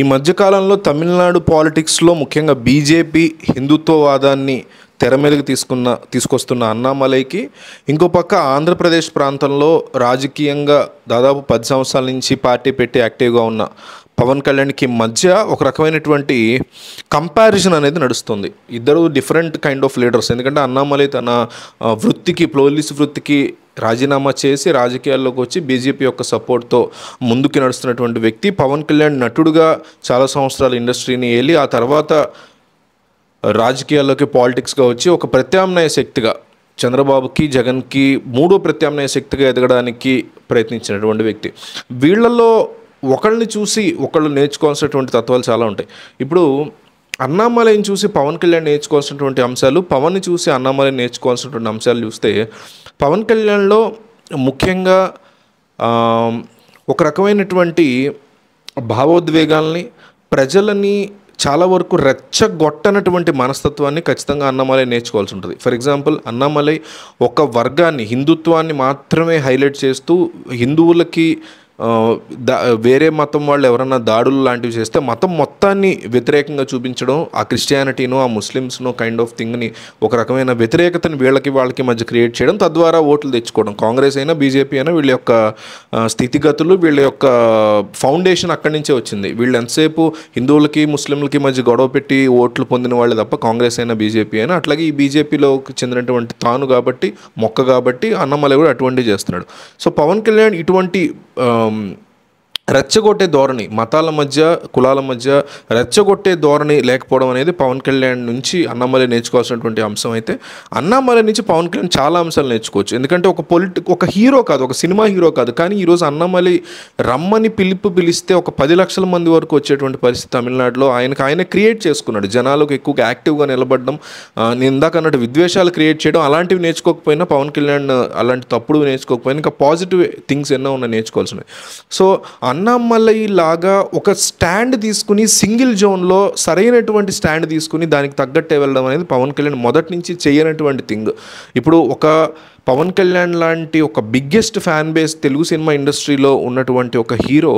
ఈ మధ్యకాలంలో తమిళనాడు పాలిటిక్స్లో ముఖ్యంగా బీజేపీ హిందుత్వవాదాన్ని తెర మీదకి తీసుకున్న తీసుకొస్తున్న అన్నామలైకి ఇంకో పక్క ఆంధ్రప్రదేశ్ ప్రాంతంలో రాజకీయంగా దాదాపు పది సంవత్సరాల నుంచి పార్టీ పెట్టి యాక్టివ్గా ఉన్న పవన్ కళ్యాణ్కి మధ్య ఒక రకమైనటువంటి కంపారిజన్ అనేది నడుస్తుంది ఇద్దరు డిఫరెంట్ కైండ్ ఆఫ్ లీడర్స్ ఎందుకంటే అన్నామలై తన వృత్తికి పోలీస్ వృత్తికి రాజీనామా చేసి రాజకీయాల్లోకి వచ్చి బీజేపీ యొక్క సపోర్ట్తో ముందుకు నడుస్తున్నటువంటి వ్యక్తి పవన్ కళ్యాణ్ నటుడుగా చాలా సంవత్సరాలు ఇండస్ట్రీని వెళ్ళి ఆ తర్వాత రాజకీయాల్లోకి పాలిటిక్స్గా వచ్చి ఒక ప్రత్యామ్నాయ శక్తిగా చంద్రబాబుకి జగన్కి మూడో ప్రత్యామ్నాయ శక్తిగా ఎదగడానికి ప్రయత్నించినటువంటి వ్యక్తి వీళ్ళల్లో ఒకళ్ళని చూసి ఒకళ్ళు నేర్చుకోవాల్సినటువంటి తత్వాలు చాలా ఉంటాయి ఇప్పుడు అన్నామలైని చూసి పవన్ కళ్యాణ్ నేర్చుకోవాల్సినటువంటి అంశాలు పవన్ని చూసి అన్నామలై నేర్చుకోవాల్సినటువంటి అంశాలు చూస్తే పవన్ కళ్యాణ్లో ముఖ్యంగా ఒక రకమైనటువంటి భావోద్వేగాల్ని ప్రజలని చాలా వరకు రెచ్చగొట్టనటువంటి మనస్తత్వాన్ని ఖచ్చితంగా అన్నామలై నేర్చుకోవాల్సి ఉంటుంది ఫర్ ఎగ్జాంపుల్ అన్నామలై ఒక వర్గాన్ని హిందుత్వాన్ని మాత్రమే హైలైట్ చేస్తూ హిందువులకి వేరే మతం వాళ్ళు ఎవరన్నా దాడులు లాంటివి చేస్తే మతం మొత్తాన్ని వ్యతిరేకంగా చూపించడం ఆ క్రిస్టియానిటీను ఆ ముస్లిమ్స్ను కైండ్ ఆఫ్ థింగ్ని ఒక రకమైన వ్యతిరేకతను వీళ్ళకి వాళ్ళకి మధ్య క్రియేట్ చేయడం తద్వారా ఓట్లు తెచ్చుకోవడం కాంగ్రెస్ అయినా బీజేపీ అయినా వీళ్ళ యొక్క స్థితిగతులు వీళ్ళ యొక్క ఫౌండేషన్ అక్కడి నుంచే వచ్చింది వీళ్ళు ఎంతసేపు హిందువులకి ముస్లింలకి మధ్య గొడవ పెట్టి ఓట్లు పొందిన వాళ్ళు తప్ప కాంగ్రెస్ అయినా బీజేపీ అయినా అట్లాగే ఈ బీజేపీలోకి చెందినటువంటి తాను కాబట్టి మొక్క కాబట్టి అన్నమల కూడా అటువంటి చేస్తున్నాడు సో పవన్ కళ్యాణ్ ఇటువంటి 좀 రెచ్చగొట్టే ధోరణి మతాల మధ్య కులాల మధ్య రెచ్చగొట్టే ధోరణి లేకపోవడం అనేది పవన్ కళ్యాణ్ నుంచి అన్నామలై నేర్చుకోవాల్సినటువంటి అంశం అయితే అన్నామలై నుంచి పవన్ కళ్యాణ్ చాలా అంశాలు నేర్చుకోవచ్చు ఎందుకంటే ఒక పొలిటిక్ ఒక హీరో కాదు ఒక సినిమా హీరో కాదు కానీ ఈరోజు అన్నామలై రమ్మని పిలుపు పిలిస్తే ఒక పది లక్షల మంది వరకు వచ్చేటువంటి పరిస్థితి తమిళనాడులో ఆయనకు ఆయన క్రియేట్ చేసుకున్నాడు జనాలకు ఎక్కువగా యాక్టివ్గా నిలబడడం నేను ఇందాక అన్నట్టు విద్వేషాలు క్రియేట్ చేయడం అలాంటివి నేర్చుకోకపోయినా పవన్ కళ్యాణ్ అలాంటి తప్పుడు నేర్చుకోకపోయినా ఇంకా పాజిటివ్ థింగ్స్ ఎన్నో ఉన్నాయి నేర్చుకోవాల్సినవి సో అన్నామల్లయ్య లాగా ఒక స్టాండ్ తీసుకుని సింగిల్ జోన్లో సరైనటువంటి స్టాండ్ తీసుకుని దానికి తగ్గట్టే వెళ్ళడం అనేది పవన్ కళ్యాణ్ మొదటి నుంచి చేయనటువంటి థింగ్ ఇప్పుడు ఒక పవన్ కళ్యాణ్ లాంటి ఒక biggest fan base Telugu cinema ఇండస్ట్రీలో ఉన్నటువంటి ఒక హీరో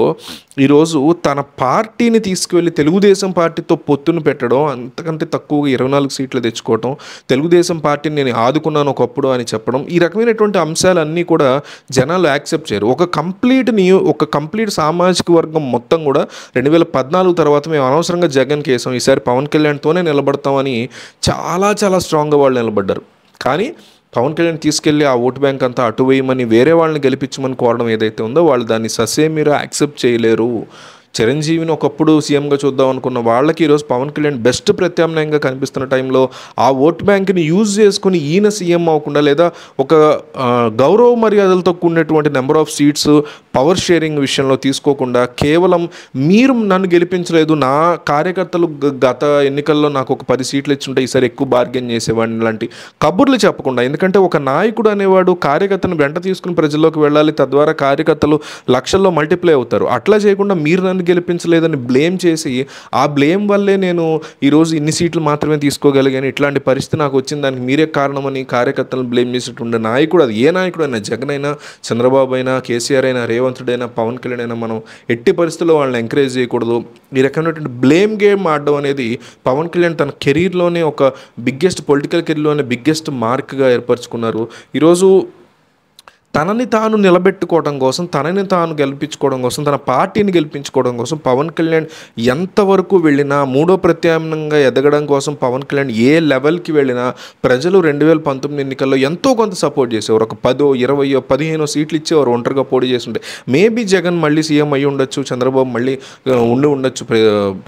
ఈరోజు తన పార్టీని తీసుకువెళ్ళి తెలుగుదేశం పార్టీతో పొత్తును పెట్టడం అంతకంటే తక్కువగా ఇరవై నాలుగు సీట్లు తెచ్చుకోవడం తెలుగుదేశం పార్టీని నేను ఆదుకున్నాను ఒకప్పుడు అని చెప్పడం ఈ రకమైనటువంటి అంశాలన్నీ కూడా జనాలు యాక్సెప్ట్ చేయరు ఒక కంప్లీట్ న్యూ ఒక కంప్లీట్ సామాజిక వర్గం మొత్తం కూడా రెండు వేల పద్నాలుగు తర్వాత మేము అనవసరంగా జగన్ కేసాం ఈసారి పవన్ కళ్యాణ్తోనే నిలబడతామని చాలా చాలా స్ట్రాంగ్గా వాళ్ళు నిలబడ్డారు కానీ పవన్ కళ్యాణ్ తీసుకెళ్లి ఆ ఓటు బ్యాంక్ అంతా అటు వేయమని వేరే వాళ్ళని గెలిపించమని కోరడం ఏదైతే ఉందో వాళ్ళు దాన్ని మీరు యాక్సెప్ట్ చేయలేరు చిరంజీవిని ఒకప్పుడు సీఎంగా చూద్దాం అనుకున్న వాళ్ళకి ఈరోజు పవన్ కళ్యాణ్ బెస్ట్ ప్రత్యామ్నాయంగా కనిపిస్తున్న టైంలో ఆ ఓట్ బ్యాంక్ని యూజ్ చేసుకుని ఈయన సీఎం అవ్వకుండా లేదా ఒక గౌరవ మర్యాదలతో కూడినటువంటి number of seats power sharing విషయంలో తీసుకోకుండా కేవలం మీరు నన్ను గెలిపించలేదు నా కార్యకర్తలు గత ఎన్నికల్లో నాకు ఒక పది సీట్లు ఇచ్చుంటే ఈసారి ఎక్కువ బార్గెన్ చేసేవాడిని లాంటి కబుర్లు చెప్పకుండా ఎందుకంటే ఒక నాయకుడు అనేవాడు కార్యకర్తను వెంట తీసుకుని ప్రజల్లోకి వెళ్ళాలి తద్వారా కార్యకర్తలు లక్షల్లో మల్టిప్లై అవుతారు అట్లా చేయకుండా మీరు నన్ను గెలిపించలేదని బ్లేమ్ చేసి ఆ బ్లేమ్ వల్లే నేను ఈరోజు ఇన్ని సీట్లు మాత్రమే తీసుకోగలిగాను ఇట్లాంటి పరిస్థితి నాకు వచ్చిన దానికి మీరే కారణమని కార్యకర్తలను బ్లేమ్ చేసేటువంటి నాయకుడు అది ఏ నాయకుడు అయినా జగన్ అయినా చంద్రబాబు అయినా కేసీఆర్ అయినా రేవంత్ రెడ్డి అయినా పవన్ కళ్యాణ్ అయినా మనం ఎట్టి పరిస్థితుల్లో వాళ్ళని ఎంకరేజ్ చేయకూడదు ఈ రకమైనటువంటి బ్లేమ్ గేమ్ ఆడడం అనేది పవన్ కళ్యాణ్ తన కెరీర్లోనే ఒక బిగ్గెస్ట్ పొలిటికల్ కెరీర్లోనే బిగ్గెస్ట్ మార్క్గా ఏర్పరచుకున్నారు ఈరోజు తనని తాను నిలబెట్టుకోవడం కోసం తనని తాను గెలిపించుకోవడం కోసం తన పార్టీని గెలిపించుకోవడం కోసం పవన్ కళ్యాణ్ ఎంతవరకు వెళ్ళినా మూడో ప్రత్యామ్నంగా ఎదగడం కోసం పవన్ కళ్యాణ్ ఏ లెవెల్కి వెళ్ళినా ప్రజలు రెండు వేల పంతొమ్మిది ఎన్నికల్లో ఎంతో కొంత సపోర్ట్ చేసేవారు ఒక పదో ఇరవయో పదిహేనో సీట్లు ఇచ్చేవారు ఒంటరిగా పోటీ చేస్తుంటే మేబీ జగన్ మళ్ళీ సీఎం అయ్యి ఉండొచ్చు చంద్రబాబు మళ్ళీ ఉండి ఉండొచ్చు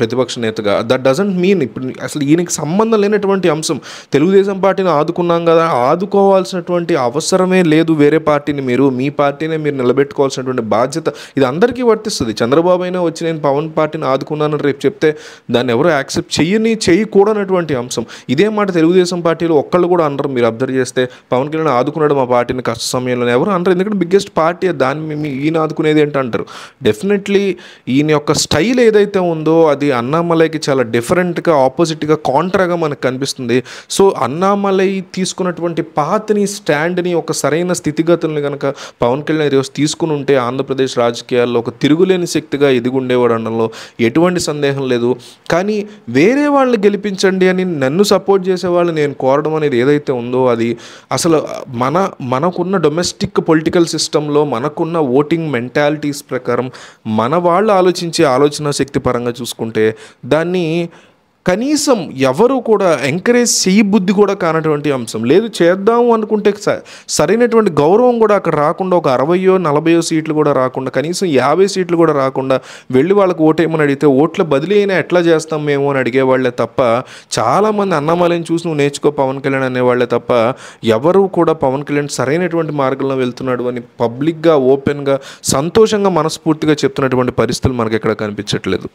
ప్రతిపక్ష నేతగా దట్ డజంట్ మీన్ ఇప్పుడు అసలు ఈయనకి సంబంధం లేనటువంటి అంశం తెలుగుదేశం పార్టీని ఆదుకున్నాం కదా ఆదుకోవాల్సినటువంటి అవసరమే లేదు వేరే పార్టీ పార్టీని మీరు మీ పార్టీనే మీరు నిలబెట్టుకోవాల్సినటువంటి బాధ్యత ఇది అందరికీ వర్తిస్తుంది చంద్రబాబు అయినా వచ్చి నేను పవన్ పార్టీని ఆదుకున్నానని రేపు చెప్తే దాన్ని ఎవరు యాక్సెప్ట్ చేయని చేయకూడనటువంటి అంశం ఇదే మాట తెలుగుదేశం పార్టీలో ఒక్కళ్ళు కూడా అనరు మీరు అబ్జర్వ్ చేస్తే పవన్ కళ్యాణ్ ఆదుకున్నాడు మా పార్టీని కష్ట సమయంలో ఎవరు అనరు ఎందుకంటే బిగ్గెస్ట్ పార్టీ దాన్ని ఈయన ఆదుకునేది ఏంటంటారు డెఫినెట్లీ ఈయన యొక్క స్టైల్ ఏదైతే ఉందో అది అన్నామలైకి చాలా డిఫరెంట్గా ఆపోజిట్గా కాంట్రాగా మనకు కనిపిస్తుంది సో అన్నామలై తీసుకున్నటువంటి పాత్ని స్టాండ్ని ఒక సరైన స్థితిగతులను కనుక పవన్ కళ్యాణ్ ఈరోజు తీసుకుని ఉంటే ఆంధ్రప్రదేశ్ రాజకీయాల్లో ఒక తిరుగులేని శక్తిగా ఎదిగుండేవాడు అనడంలో ఎటువంటి సందేహం లేదు కానీ వేరే వాళ్ళని గెలిపించండి అని నన్ను సపోర్ట్ చేసే వాళ్ళు నేను కోరడం అనేది ఏదైతే ఉందో అది అసలు మన మనకున్న డొమెస్టిక్ పొలిటికల్ సిస్టంలో మనకున్న ఓటింగ్ మెంటాలిటీస్ ప్రకారం మన వాళ్ళు ఆలోచించే ఆలోచన శక్తి పరంగా చూసుకుంటే దాన్ని కనీసం ఎవరు కూడా ఎంకరేజ్ చేయి బుద్ధి కూడా కానటువంటి అంశం లేదు చేద్దాము అనుకుంటే సరైనటువంటి గౌరవం కూడా అక్కడ రాకుండా ఒక అరవయో నలభయో సీట్లు కూడా రాకుండా కనీసం యాభై సీట్లు కూడా రాకుండా వెళ్ళి వాళ్ళకి ఓటేమని అడిగితే ఓట్ల బదిలీ అయినా ఎట్లా చేస్తాం మేము అని అడిగేవాళ్లే తప్ప చాలామంది అన్నమాలయం చూసి నువ్వు నేర్చుకో పవన్ కళ్యాణ్ అనేవాళ్లే తప్ప ఎవరు కూడా పవన్ కళ్యాణ్ సరైనటువంటి మార్గంలో వెళ్తున్నాడు అని పబ్లిక్గా ఓపెన్గా సంతోషంగా మనస్ఫూర్తిగా చెప్తున్నటువంటి పరిస్థితులు మనకి ఎక్కడ కనిపించట్లేదు